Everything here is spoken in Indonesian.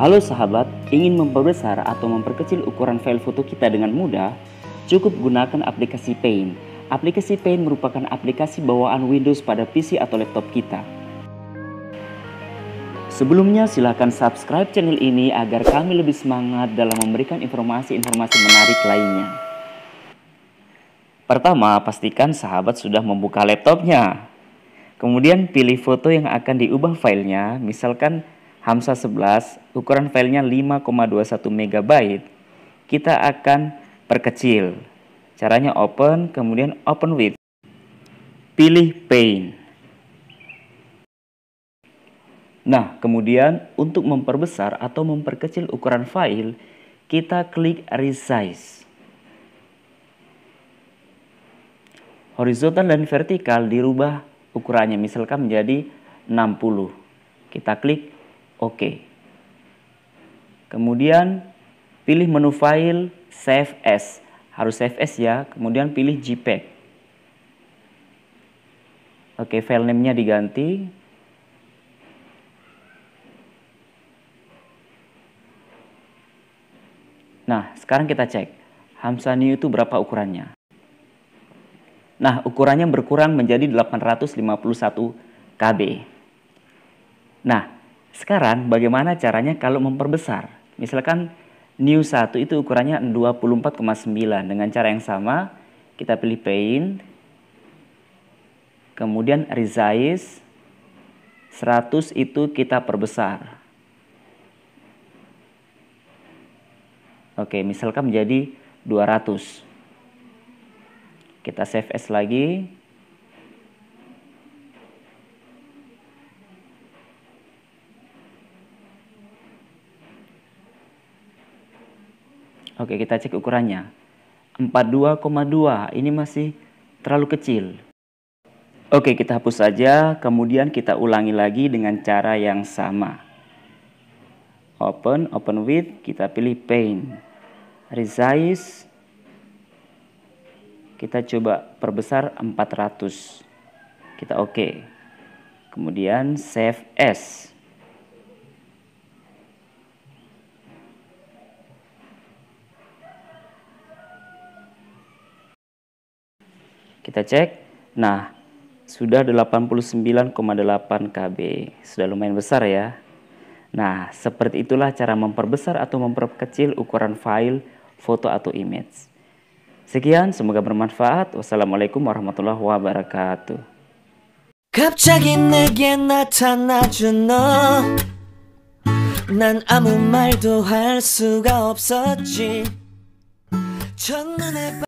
Halo sahabat, ingin memperbesar atau memperkecil ukuran file foto kita dengan mudah? Cukup gunakan aplikasi Paint. Aplikasi Paint merupakan aplikasi bawaan Windows pada PC atau laptop kita. Sebelumnya silahkan subscribe channel ini agar kami lebih semangat dalam memberikan informasi-informasi menarik lainnya. Pertama, pastikan sahabat sudah membuka laptopnya. Kemudian pilih foto yang akan diubah filenya, misalkan Hamsa 11 ukuran filenya 5,21 MB kita akan perkecil caranya open kemudian open with pilih paint nah kemudian untuk memperbesar atau memperkecil ukuran file kita klik resize horizontal dan vertikal dirubah ukurannya misalkan menjadi 60 kita klik OK. Kemudian pilih menu file Save As. Harus Save As ya. Kemudian pilih JPEG. Oke, file name-nya diganti. Nah, sekarang kita cek. New itu berapa ukurannya? Nah, ukurannya berkurang menjadi 851 KB. Nah, sekarang bagaimana caranya kalau memperbesar? Misalkan new 1 itu ukurannya 24,9 dengan cara yang sama kita pilih paint kemudian resize 100 itu kita perbesar. Oke, misalkan menjadi 200. Kita save as lagi. Oke, kita cek ukurannya. 42,2 ini masih terlalu kecil. Oke, kita hapus saja, kemudian kita ulangi lagi dengan cara yang sama. Open, open with, kita pilih paint. Resize, kita coba perbesar 400. Kita oke. Okay. Kemudian save as. Kita cek. Nah, sudah 89,8 KB. Sudah lumayan besar ya. Nah, seperti itulah cara memperbesar atau memperkecil ukuran file, foto atau image. Sekian, semoga bermanfaat. Wassalamualaikum warahmatullahi wabarakatuh. 갑자기 내게 아무 말도 할 수가 없었지. 첫눈에